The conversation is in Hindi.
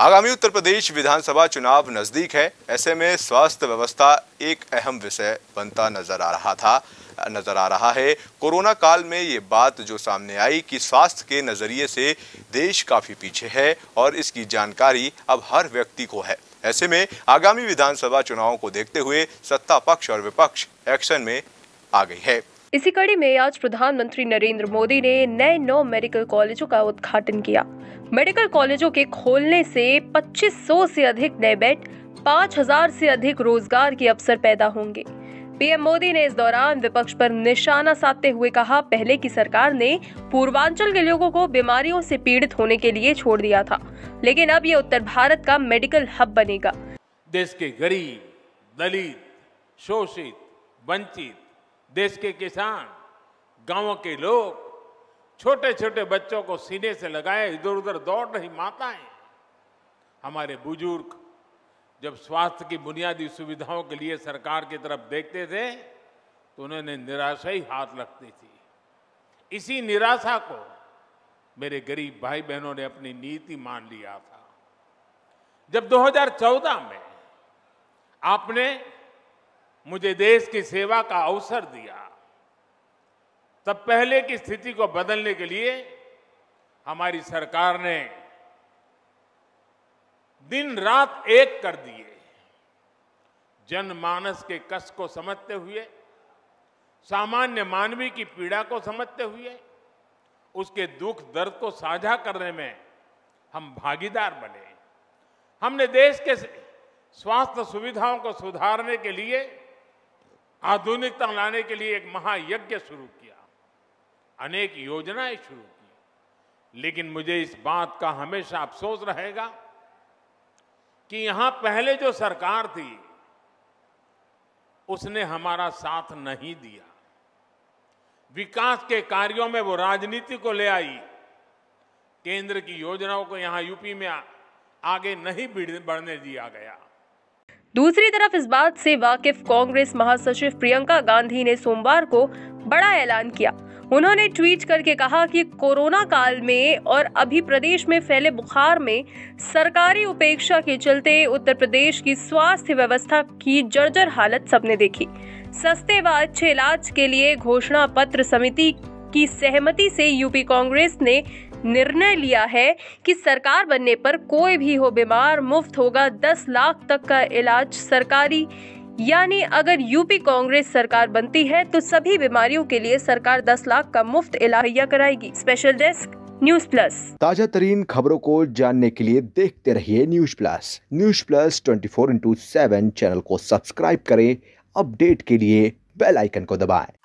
आगामी उत्तर प्रदेश विधानसभा चुनाव नजदीक है ऐसे में स्वास्थ्य व्यवस्था एक अहम विषय बनता नजर आ रहा था नजर आ रहा है कोरोना काल में ये बात जो सामने आई कि स्वास्थ्य के नज़रिए से देश काफ़ी पीछे है और इसकी जानकारी अब हर व्यक्ति को है ऐसे में आगामी विधानसभा चुनावों को देखते हुए सत्ता पक्ष और विपक्ष एक्शन में आ गई है इसी कड़ी में आज प्रधानमंत्री नरेंद्र मोदी ने नए नौ मेडिकल कॉलेजों का उद्घाटन किया मेडिकल कॉलेजों के खोलने से 2500 से अधिक नए बेड 5000 से अधिक रोजगार के अवसर पैदा होंगे पीएम मोदी ने इस दौरान विपक्ष पर निशाना साधते हुए कहा पहले की सरकार ने पूर्वांचल के लोगों को बीमारियों से पीड़ित होने के लिए छोड़ दिया था लेकिन अब ये उत्तर भारत का मेडिकल हब बनेगा देश के गरीब दलित शोषित वंचित देश के किसान गांवों के लोग छोटे छोटे बच्चों को सीने से लगाए इधर उधर दौड़ रही माताएं हमारे बुजुर्ग जब स्वास्थ्य की बुनियादी सुविधाओं के लिए सरकार की तरफ देखते थे तो उन्होंने निराशा ही हाथ लगती थी इसी निराशा को मेरे गरीब भाई बहनों ने अपनी नीति मान लिया था जब 2014 में आपने मुझे देश की सेवा का अवसर दिया तब पहले की स्थिति को बदलने के लिए हमारी सरकार ने दिन रात एक कर दिए जनमानस के कष्ट को समझते हुए सामान्य मानवी की पीड़ा को समझते हुए उसके दुख दर्द को साझा करने में हम भागीदार बने हमने देश के स्वास्थ्य सुविधाओं को सुधारने के लिए आधुनिकता लाने के लिए एक महायज्ञ शुरू किया अनेक योजनाएं शुरू की लेकिन मुझे इस बात का हमेशा अफसोस रहेगा कि यहां पहले जो सरकार थी उसने हमारा साथ नहीं दिया विकास के कार्यों में वो राजनीति को ले आई केंद्र की योजनाओं को यहां यूपी में आगे नहीं बढ़ने दिया गया दूसरी तरफ इस बात से वाकिफ कांग्रेस महासचिव प्रियंका गांधी ने सोमवार को बड़ा ऐलान किया उन्होंने ट्वीट करके कहा कि कोरोना काल में और अभी प्रदेश में फैले बुखार में सरकारी उपेक्षा के चलते उत्तर प्रदेश की स्वास्थ्य व्यवस्था की जर्जर हालत सबने देखी सस्ते व अच्छे इलाज के लिए घोषणा पत्र समिति की सहमति से यूपी कांग्रेस ने निर्णय लिया है कि सरकार बनने पर कोई भी हो बीमार मुफ्त होगा दस लाख तक का इलाज सरकारी यानी अगर यूपी कांग्रेस सरकार बनती है तो सभी बीमारियों के लिए सरकार दस लाख का मुफ्त इलाज मुहैया कराएगी स्पेशल डेस्क न्यूज प्लस ताजा तरीन खबरों को जानने के लिए देखते रहिए news plus news plus twenty four into seven channel को सब्सक्राइब करें अपडेट के लिए बेल आइकन को दबाएं